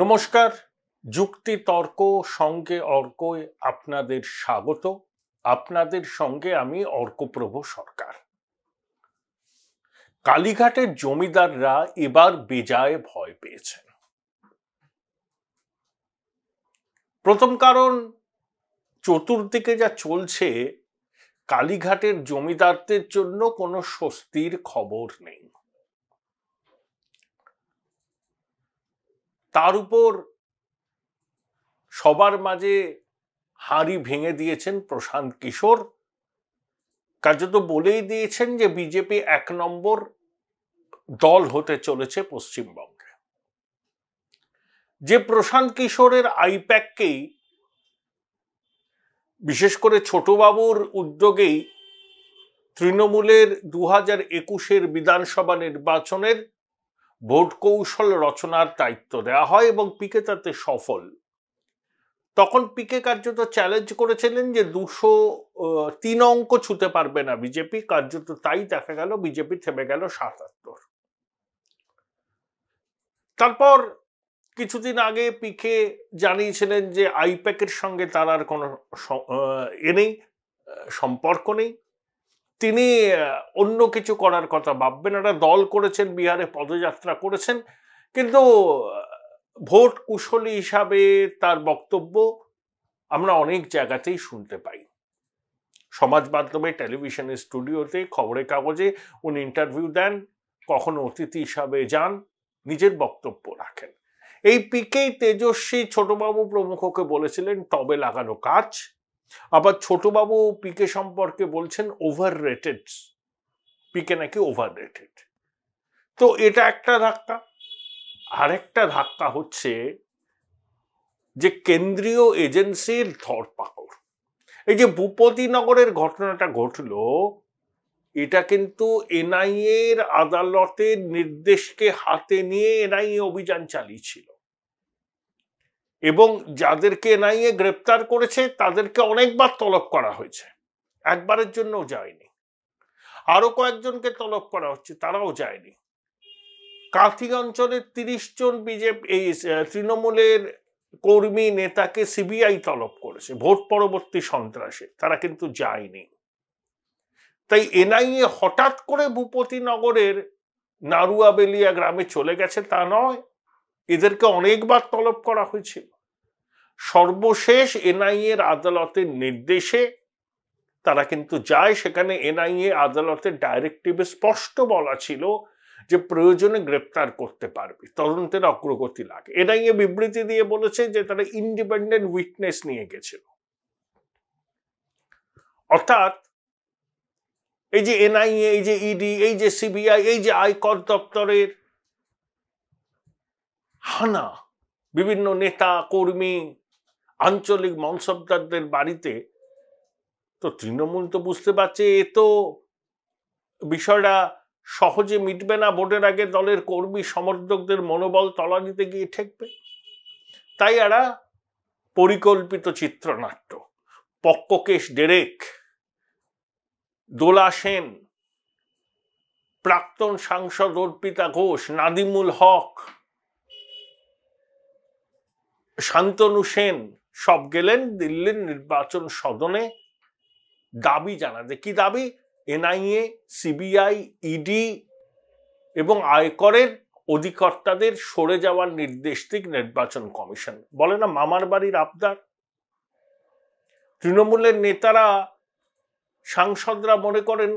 নমস্কার যুক্তি তর্ক সঙ্গে অর্ক আপনাদের স্বাগত আপনাদের সঙ্গে আমি অর্কপ্রভ সরকার কালীঘাটের জমিদাররা এবার বেজায় ভয় পেয়েছেন প্রথম কারণ চতুর্দিকে যা চলছে কালীঘাটের জমিদারদের জন্য কোনো স্বস্তির খবর নেই তার উপর সবার মাঝে হাঁড়ি ভেঙে দিয়েছেন প্রশান্ত কিশোর কার্যত বলেই দিয়েছেন যে বিজেপি এক নম্বর দল হতে চলেছে পশ্চিমবঙ্গে যে প্রশান্ত কিশোরের আইপ্যাককেই বিশেষ করে ছোটবাবুর উদ্যোগেই তৃণমূলের দু হাজার একুশের বিধানসভা নির্বাচনের ভোট কৌশল রচনার দায়িত্ব দেওয়া হয় এবং পিকে তাতে সফল তখন পিকে কার্যত চ্যালেঞ্জ করেছিলেন যে দুশো তিন অঙ্ক ছুতে পারবে না বিজেপি কার্যত তাই দেখা গেল বিজেপি থেমে গেল সাতাত্তর তারপর কিছুদিন আগে পিকে জানিয়েছিলেন যে আইপ্যাকের সঙ্গে তার আর কোনো এ নেই সম্পর্ক নেই তিনি অন্য কিছু করার কথা ভাববেন একটা দল করেছেন বিহারে পদযাত্রা করেছেন কিন্তু ভোট কুশলী হিসাবে তার বক্তব্য আমরা অনেক জায়গাতেই শুনতে পাই সমাজ মাধ্যমে টেলিভিশনের স্টুডিওতে খবরের কাগজে উনি ইন্টারভিউ দেন কখনো অতিথি হিসাবে যান নিজের বক্তব্য রাখেন এই পিকেই তেজস্বী ছোটবাবু প্রমুখকে বলেছিলেন টবে লাগানো কাজ আবার ছোটবাবু পিকে সম্পর্কে বলছেন ওভার রেটেড পিকে নাকি ওভার রেটেড তো এটা একটা ধাক্কা আরেকটা ধাক্কা হচ্ছে যে কেন্দ্রীয় এজেন্সির ধরপাকড় এই যে ভূপতিনগরের ঘটনাটা ঘটল এটা কিন্তু এনআইএর আদালতের নির্দেশকে হাতে নিয়ে এনআইএ অভিযান চালিয়েছিল এবং যাদেরকে এনআইএ গ্রেপ্তার করেছে তাদেরকে অনেকবার তলব করা হয়েছে একবারের জন্য যায়নি আরও কয়েকজনকে তলব করা হচ্ছে তারাও যায়নি কাথি অঞ্চলের তিরিশ জন বিজেপি এই তৃণমূলের কর্মী নেতাকে সিবিআই তলব করেছে ভোট পরবর্তী সন্ত্রাসে তারা কিন্তু যায়নি তাই এনআইএ হঠাৎ করে ভূপতিনগরের নারুয়াবেলিয়া গ্রামে চলে গেছে তা নয় এদেরকে অনেকবার তলব করা হয়েছিল সর্বশেষ এনআইএর আদালতের নির্দেশে তারা কিন্তু যায় সেখানে এনআইএ আদালতের ডাইরেক্টিভে স্পষ্ট বলা ছিল যে প্রয়োজনে গ্রেপ্তার করতে পারবে তদন্তের অগ্রগতি লাগে এনআইএ বিবৃতি দিয়ে বলেছে যে তারা ইন্ডিপেন্ডেন্ট উইটনেস নিয়ে গেছিল অর্থাৎ এই যে এনআইএ এই যে ইডি e এই যে সিবিআই এই যে আয়কর দপ্তরের হানা বিভিন্ন নেতা কর্মী আঞ্চলিক মনসবদারদের বাড়িতে তো তৃণমূল তো বুঝতে পারছে এ তো বিষয়টা সহজে মিটবে না ভোটের আগে দলের কর্মী সমর্থকদের মনোবল তলা দিতে গিয়ে ঠেকবে তাই এরা পরিকল্পিত চিত্রনাট্য পক্ককেশ ডেরেক দোলা সেন প্রাক্তন সাংসদ অর্পিতা ঘোষ নাদিমুল হক শান্তনু সেন সব গেলেন দিল্লির নির্বাচন সদনে দাবি জানাতে কি দাবি এনআইএ সিবিআই ইডি এবং আয়করের অধিকর্তাদের সরে যাওয়ার নির্দেশ দিক নির্বাচন কমিশন বলে না মামার বাড়ির আবদার তৃণমূলের নেতারা সাংসদরা মনে করেন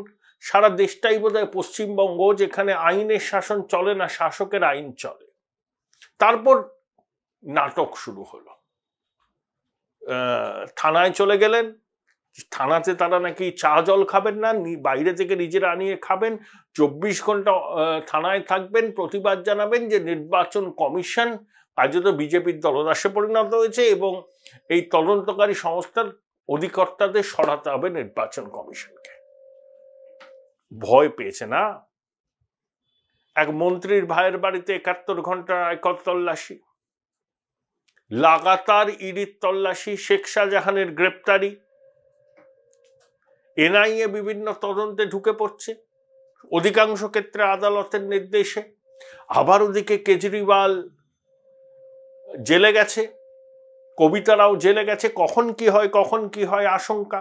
সারা দেশটাই বোধ হয় পশ্চিমবঙ্গ যেখানে আইনের শাসন চলে না শাসকের আইন চলে তারপর নাটক শুরু হলো থানায় চলে গেলেন থানাতে তারা নাকি চা জল খাবেন না বাইরে থেকে নিজেরা আনিয়ে খাবেন চব্বিশ ঘন্টা থানায় থাকবেন প্রতিবাদ জানাবেন যে নির্বাচন কমিশন কার্যত বিজেপির দলদাসে পরিণত হয়েছে এবং এই তদন্তকারী সংস্থার অধিকর্তাদের সরাতে হবে নির্বাচন কমিশনকে ভয় পেয়েছে না এক মন্ত্রীর ভাইয়ের বাড়িতে একাত্তর ঘন্টা একত্তল্লাশি লাগাতার ইডির তল্লাশি শেখ শাহজাহানের গ্রেপ্তারি এনআইএ বিভিন্ন তদন্তে ঢুকে পড়ছে অধিকাংশ ক্ষেত্রে আদালতের নির্দেশে আবার ওদিকে কেজরিওয়াল জেলে গেছে কবিতারাও জেলে গেছে কখন কি হয় কখন কি হয় আশঙ্কা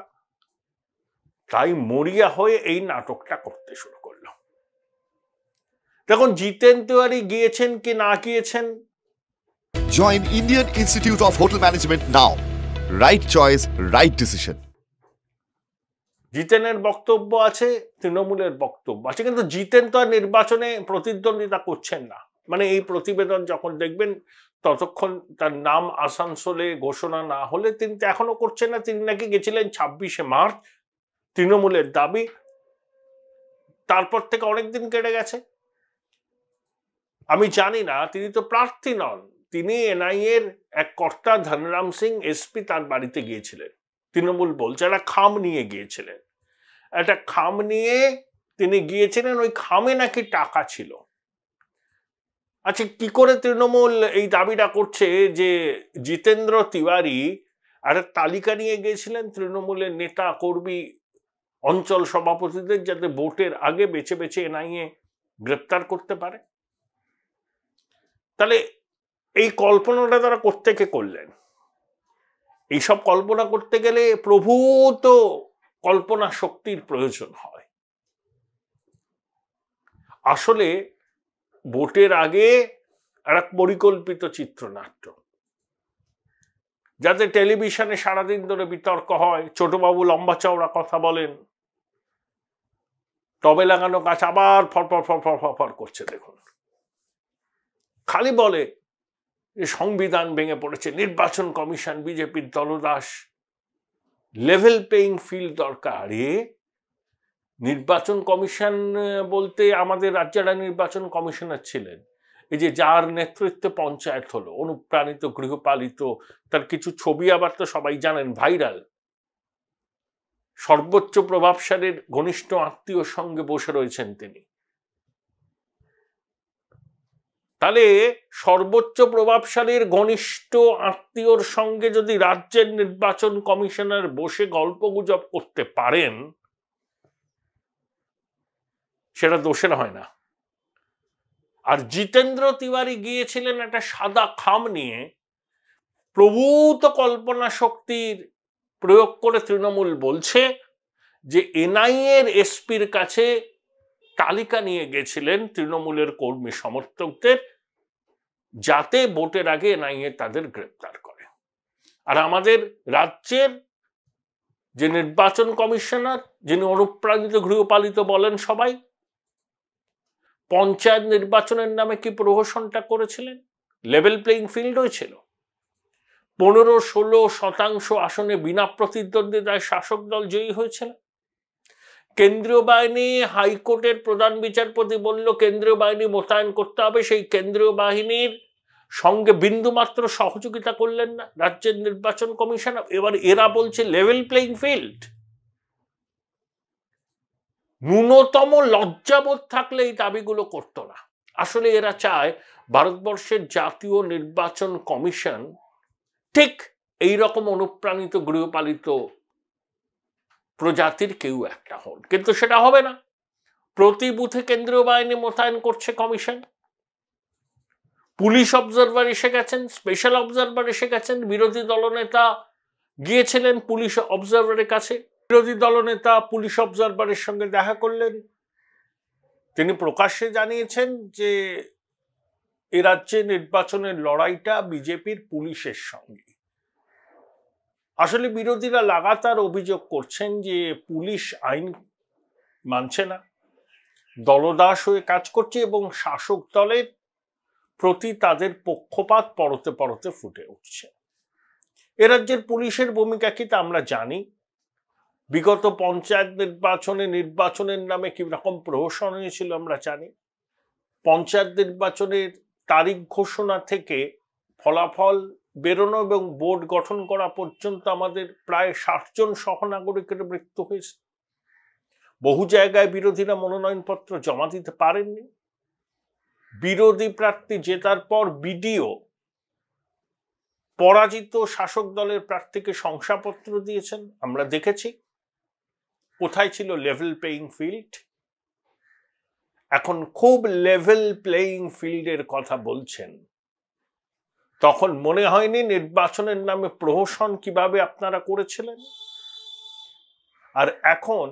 তাই মরিয়া হয়ে এই নাটকটা করতে শুরু করলাম দেখুন জিতেন তিওয়ারি গিয়েছেন কি না গিয়েছেন Join Indian Institute of Hotel Management now. Right choice, right decision. জিতেনের বক্তব্য আছে তৃণমূলের বক্তব্য আছে কিন্তু জিতেন তো আর নির্বাচনে প্রতিদ্বন্দ্বিতা করছেন না মানে এই প্রতিবেদন যখন দেখবেন ততক্ষণ তার নাম আসানসোলে ঘোষণা না হলে তিনি তো এখনো করছেন না তিনি নাকি গেছিলেন ছাব্বিশে মার্চ তৃণমূলের দাবি তারপর থেকে অনেক দিন কেটে গেছে আমি জানি না তিনি তো প্রার্থী নন তিনি এনআইএর এক কর্তা ধনরাম সিং এসপি তার বাড়িতে গিয়েছিলেন তৃণমূল বলছে একটা খাম নিয়ে গিয়েছিলেন একটা খাম নিয়ে তিনি গিয়েছিলেন ওই খামে নাকি টাকা ছিল আচ্ছা কি করে তৃণমূল এই দাবিটা করছে যে জিতেন্দ্র তিওয়ারি একটা তালিকা নিয়ে গিয়েছিলেন তৃণমূলের নেতা কর্মী অঞ্চল সভাপতিদের যাতে ভোটের আগে বেছে বেছে এনআইএ গ্রেপ্তার করতে পারে তাহলে এই কল্পনাটা তারা কোত্থেকে করলেন এইসব কল্পনা করতে গেলে প্রভূত কল্পনা শক্তির প্রয়োজন হয় আসলে বোটের আগে আর এক পরিকল্পিত চিত্রনাট্য যাতে টেলিভিশনে সারাদিন ধরে বিতর্ক হয় ছোটবাবু লম্বা চওড়া কথা বলেন টবে লাগানো গাছ আবার ফরফর ফরফর ফরফর করছে দেখুন খালি বলে যে সংবিধান ভেঙে পড়েছে নির্বাচন কমিশন বিজেপির দলদাস লেভেল প্লেইং ফিল্ড দরকার এ নির্বাচন কমিশন বলতে আমাদের রাজ্যের নির্বাচন কমিশনার ছিলেন এই যে যার নেতৃত্বে পঞ্চায়েত হলো অনুপ্রাণিত গৃহপালিত তার কিছু ছবি আবার তো সবাই জানেন ভাইরাল সর্বোচ্চ প্রভাবশালীর ঘনিষ্ঠ আত্মীয়র সঙ্গে বসে রয়েছেন তিনি তাহলে সর্বোচ্চ প্রভাবশালীর ঘনিষ্ঠ আত্মীয়র সঙ্গে যদি রাজ্যের নির্বাচন কমিশনার বসে গল্প গুজব করতে পারেন সেটা দোষের হয় না আর জিতেন্দ্র তিওয়ারি গিয়েছিলেন একটা সাদা খাম নিয়ে প্রভূত কল্পনা শক্তির প্রয়োগ করে তৃণমূল বলছে যে এনআইএর এসপির কাছে তালিকা নিয়ে গেছিলেন তৃণমূলের কর্মী সমর্থকদের যাতে ভোটের আগে এনআইএ তাদের গ্রেপ্তার করে আর আমাদের রাজ্যের যে নির্বাচন কমিশনার যিনি অনুপ্রাণিত গৃহপালিত বলেন সবাই পঞ্চায়েত নির্বাচনের নামে কি প্রহসনটা করেছিলেন লেভেল প্লেইং ফিল্ড হয়েছিল পনেরো ষোলো শতাংশ আসনে বিনা প্রতিদ্বন্দ্বিতায় শাসক দল জয়ী হয়েছিল কেন্দ্রীয় বাহিনী হাইকোর্টের প্রধান বিচারপতি বলল কেন্দ্রীয় বাহিনী মোতায়েন করতে হবে সেই কেন্দ্রীয় বাহিনীর সঙ্গে বিন্দুমাত্র সহযোগিতা করলেন না রাজ্যের নির্বাচন কমিশন এবার এরা বলছে লেভেল প্লেইং ফিল্ড ন্যূনতম লজ্জাবোধ থাকলে এই দাবিগুলো করতো না আসলে এরা চায় ভারতবর্ষের জাতীয় নির্বাচন কমিশন ঠিক এই রকম অনুপ্রাণিত গৃহপালিত প্রজাতির কেউ একটা হন কিন্তু সেটা হবে না প্রতি বুথে কেন্দ্রীয় বাহিনী মোতায়েন করছে কমিশন পুলিশ অবজারভার এসে গেছেন স্পেশাল অবজারভার এসে গেছেন বিরোধী দলনেতা গিয়েছিলেন পুলিশ অবজারভারের কাছে বিরোধী দলনেতা পুলিশ অবজারভারের সঙ্গে দেখা করলেন তিনি প্রকাশ্যে জানিয়েছেন যে এ রাজ্যে নির্বাচনের লড়াইটা বিজেপির পুলিশের সঙ্গে আসলে বিরোধীরা লাগাতার অভিযোগ করছেন যে পুলিশ আইন মানছে না দলদাস হয়ে কাজ করছে এবং শাসক দলের প্রতি তাদের পক্ষপাত পরতে পরতে ফুটে উঠছে এ রাজ্যের পুলিশের ভূমিকা কি তা আমরা জানি বিগত পঞ্চায়েত নির্বাচনে নির্বাচনের নামে রকম প্রহসন হয়েছিল আমরা জানি পঞ্চায়েত নির্বাচনের তারিখ ঘোষণা থেকে ফলাফল বেরোনো এবং বোর্ড গঠন করা পর্যন্ত আমাদের প্রায় ষাটজন সহনাগরিকের মৃত্যু হয়েছে বহু জায়গায় বিরোধীরা মনোনয়নপত্র জমা দিতে পারেননি বিরোধী প্রার্থী জেতার পর বিডিও পরাজিত শাসক দলের প্রার্থীকে শংসাপত্র দিয়েছেন আমরা দেখেছি কোথায় ছিল লেভেল প্লেয়িং ফিল্ড এখন খুব লেভেল প্লেয়িং ফিল্ডের কথা বলছেন তখন মনে হয়নি নির্বাচনের নামে প্রহসন কিভাবে আপনারা করেছিলেন আর এখন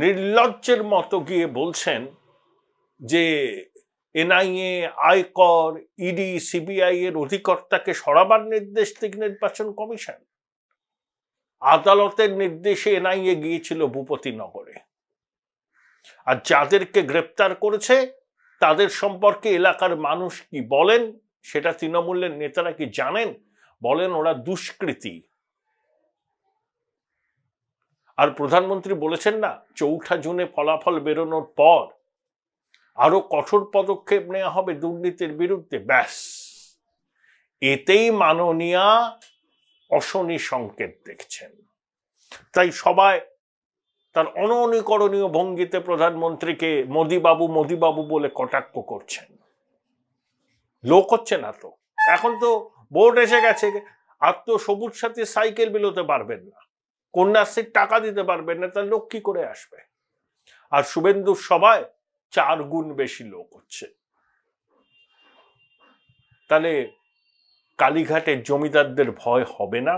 নির্লজ্জের মতো গিয়ে বলছেন যে এনআইএ আয়কর ইডি সিবিআই এর অধিকর্তাকে সরাবার নির্দেশ দিক নির্বাচন কমিশন আদালতের নির্দেশে এনআইএ গিয়েছিল ভূপতিনগরে আর যাদেরকে গ্রেপ্তার করেছে তাদের সম্পর্কে এলাকার মানুষ কি বলেন সেটা তৃণমূলের নেতারা কি জানেন বলেন ওরা দুষ্কৃতী আর প্রধানমন্ত্রী বলেছেন না চৌঠা জুনে ফলাফল বেরোনোর পর আরও কঠোর পদক্ষেপ নেওয়া হবে দুর্নীতির বিরুদ্ধে ব্যাস এতেই মাননীয়া অশনি সংকেত দেখছেন তাই সবাই তার অননুকরণীয় ভঙ্গিতে প্রধানমন্ত্রীকে মোদিবাবু মোদিবাবু বলে কটাক্ষ করছেন লোক হচ্ছে না তো এখন তো বোর্ড এসে গেছে আর তো সবুজ সাথে সাইকেল বিলোতে পারবেন না কন্যাশ্রীর টাকা দিতে পারবেন না তার লোক কি করে আসবে আর শুভেন্দুর সবাই চার গুণ বেশি লোক হচ্ছে তাহলে কালীঘাটে জমিদারদের ভয় হবে না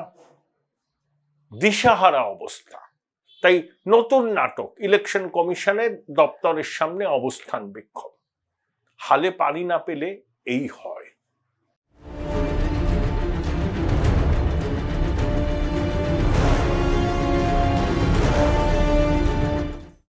দিশাহারা অবস্থা তাই নতুন নাটক ইলেকশন কমিশনের দপ্তরের সামনে অবস্থান বিক্ষোভ হালে পানি না পেলে এই হয়